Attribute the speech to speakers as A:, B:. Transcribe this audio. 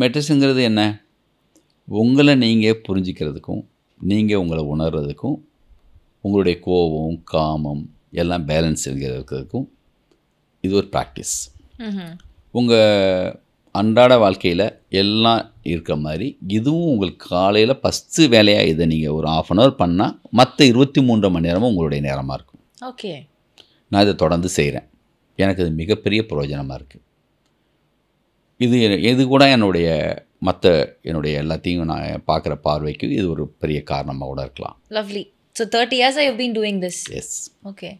A: மெட்ரிக்ஸுங்கிறது என்ன உங்களை நீங்கள் புரிஞ்சிக்கிறதுக்கும் நீங்கள் உங்களை உணர்கிறதுக்கும் உங்களுடைய கோபம் காமம் எல்லாம் பேலன்ஸ் இருக்கிறதுக்கும் இது ஒரு ப்ராக்டிஸ் உங்கள் அன்றாட வாழ்க்கையில் எல்லாம் இருக்க மாதிரி இதுவும் உங்களுக்கு காலையில் ஃபஸ்ட்டு வேலையாக இதை நீங்கள் ஒரு ஆஃப் அன் ஹவர் பண்ணால் மற்ற இருபத்தி மூன்று மணி நேரமும் உங்களுடைய நேரமாக இருக்கும் ஓகே நான் இதை தொடர்ந்து செய்கிறேன் எனக்கு இது மிகப்பெரிய பிரயோஜனமாக இருக்குது இது எது கூட என்னுடைய மற்ற என்னுடைய எல்லாத்தையும் நான் பார்க்குற பார்வைக்கு இது ஒரு பெரிய காரணமாக கூட இருக்கலாம்
B: lovely so thirty years I been doing this yes okay